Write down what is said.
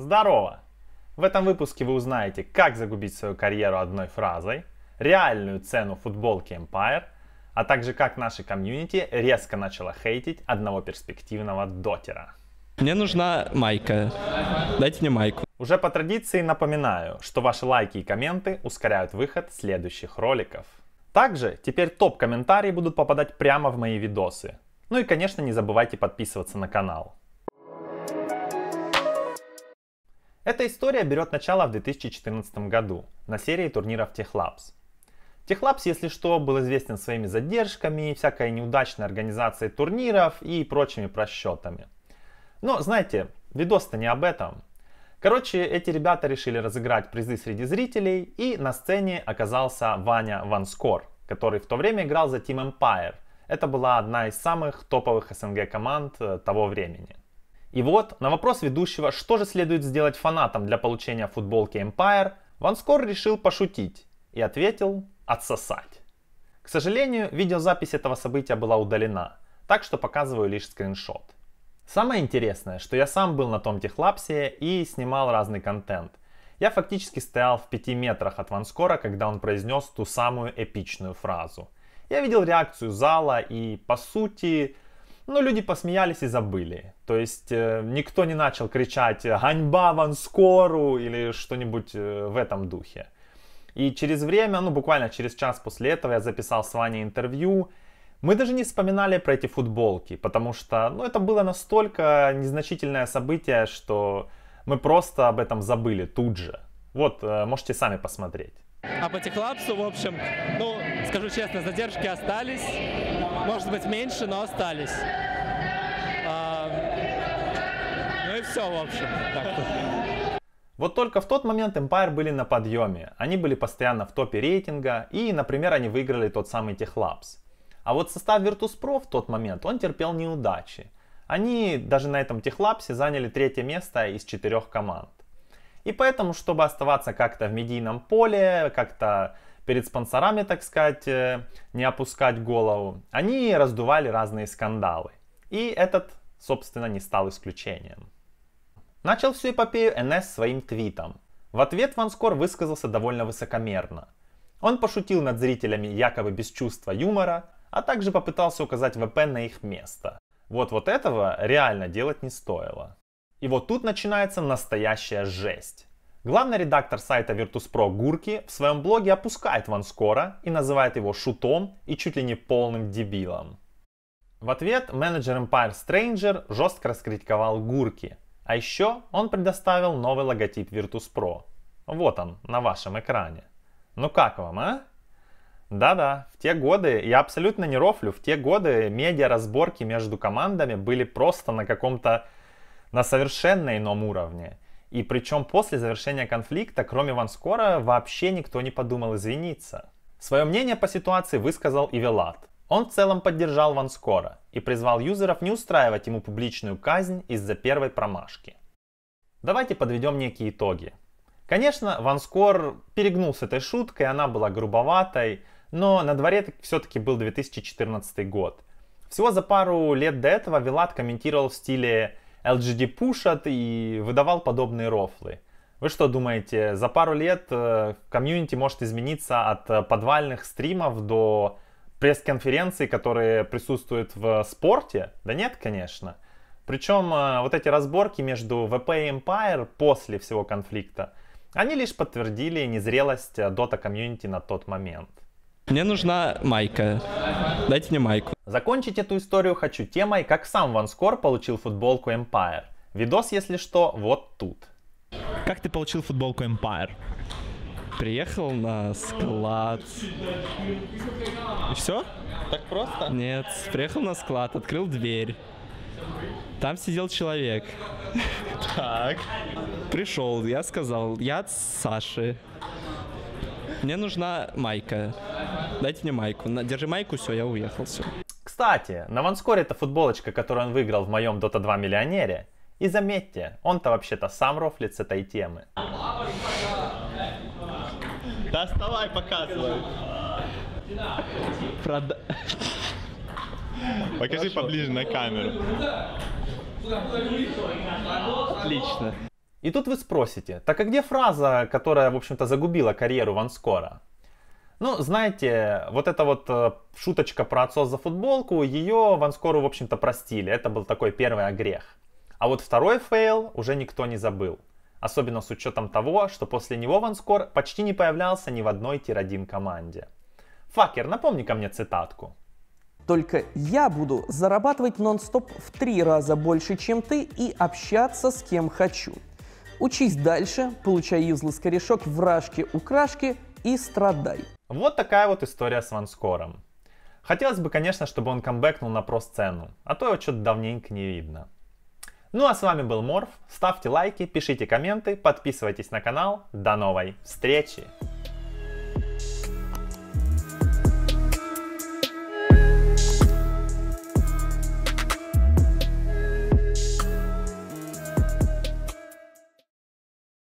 Здорово! В этом выпуске вы узнаете, как загубить свою карьеру одной фразой, реальную цену футболки Empire, а также как наше комьюнити резко начало хейтить одного перспективного дотера. Мне нужна майка. Дайте мне майку. Уже по традиции напоминаю, что ваши лайки и комменты ускоряют выход следующих роликов. Также теперь топ-комментарии будут попадать прямо в мои видосы. Ну и, конечно, не забывайте подписываться на канал. Эта история берет начало в 2014 году на серии турниров TechLabs. TechLabs, если что, был известен своими задержками, всякой неудачной организацией турниров и прочими просчетами. Но, знаете, видос-то не об этом. Короче, эти ребята решили разыграть призы среди зрителей, и на сцене оказался Ваня Ванскор, который в то время играл за Team Empire. Это была одна из самых топовых СНГ команд э, того времени. И вот на вопрос ведущего, что же следует сделать фанатам для получения футболки Empire, Ван Скор решил пошутить и ответил «отсосать». К сожалению, видеозапись этого события была удалена, так что показываю лишь скриншот. Самое интересное, что я сам был на том техлапсе и снимал разный контент. Я фактически стоял в пяти метрах от Ванскора, когда он произнес ту самую эпичную фразу. Я видел реакцию зала и, по сути, но ну, люди посмеялись и забыли. То есть э, никто не начал кричать «Ганьба ван Скору" или что-нибудь э, в этом духе. И через время, ну буквально через час после этого я записал с Ваней интервью. Мы даже не вспоминали про эти футболки, потому что ну, это было настолько незначительное событие, что мы просто об этом забыли тут же. Вот, э, можете сами посмотреть. А по теклапсу, в общем, ну, скажу честно, задержки остались может быть, меньше, но остались. А, ну и все, в общем, Вот только в тот момент Empire были на подъеме. Они были постоянно в топе рейтинга, и, например, они выиграли тот самый техлапс. А вот состав Virtus.pro в тот момент, он терпел неудачи. Они даже на этом Техлапсе заняли третье место из четырех команд. И поэтому, чтобы оставаться как-то в медийном поле, как-то перед спонсорами, так сказать, э, не опускать голову, они раздували разные скандалы. И этот, собственно, не стал исключением. Начал всю эпопею НС своим твитом. В ответ Ванскор высказался довольно высокомерно. Он пошутил над зрителями якобы без чувства юмора, а также попытался указать ВП на их место. Вот вот этого реально делать не стоило. И вот тут начинается настоящая жесть. Главный редактор сайта Virtus.pro Гурки в своем блоге опускает Ванскора и называет его шутом и чуть ли не полным дебилом. В ответ менеджер Empire Stranger жестко раскритиковал Гурки, а еще он предоставил новый логотип Virtus.pro. Вот он, на вашем экране. Ну как вам, а? Да-да, в те годы, я абсолютно не рофлю, в те годы медиа-разборки между командами были просто на каком-то, на совершенно ином уровне. И причем после завершения конфликта, кроме Скора вообще никто не подумал извиниться. Свое мнение по ситуации высказал и Велат. Он в целом поддержал Ван Скора и призвал юзеров не устраивать ему публичную казнь из-за первой промашки. Давайте подведем некие итоги. Конечно, Ванскор перегнул с этой шуткой, она была грубоватой, но на дворе все-таки был 2014 год. Всего за пару лет до этого Вилат комментировал в стиле LGD пушат и выдавал подобные рофлы. Вы что думаете, за пару лет э, комьюнити может измениться от э, подвальных стримов до пресс-конференций, которые присутствуют в спорте? Да нет, конечно. Причем э, вот эти разборки между VP и Empire после всего конфликта, они лишь подтвердили незрелость Dota комьюнити на тот момент. Мне нужна майка. Дайте мне майку. Закончить эту историю хочу темой, как сам Ван Скор получил футболку Empire. Видос, если что, вот тут. Как ты получил футболку Empire? Приехал на склад. И все? Так просто? Нет, приехал на склад, открыл дверь. Там сидел человек. Так. Пришел, я сказал, я от Саши. Мне нужна майка. Дайте мне майку. держи майку, все, я уехал, все. Кстати, на ванскоре это футболочка, которую он выиграл в моем Dota 2 миллионере. И заметьте, он-то вообще-то сам рофлит с этой темы. Да, Доставай, показывай. Прода... Покажи Хорошо. поближе на камеру. Отлично. И тут вы спросите, так а где фраза, которая, в общем-то, загубила карьеру Ванскора? Ну, знаете, вот эта вот э, шуточка про отцов за футболку, ее Ванскору, в общем-то, простили. Это был такой первый огрех. А вот второй фейл уже никто не забыл. Особенно с учетом того, что после него Ванскор почти не появлялся ни в одной тир-1 команде. Факер, напомни-ка мне цитатку. Только я буду зарабатывать нон-стоп в три раза больше, чем ты, и общаться с кем хочу. Учись дальше, получай юзлес корешок, вражки, украшки и страдай. Вот такая вот история с Ванскором. Хотелось бы, конечно, чтобы он камбэкнул на про-сцену, а то его что-то давненько не видно. Ну а с вами был Морф. Ставьте лайки, пишите комменты, подписывайтесь на канал. До новой встречи!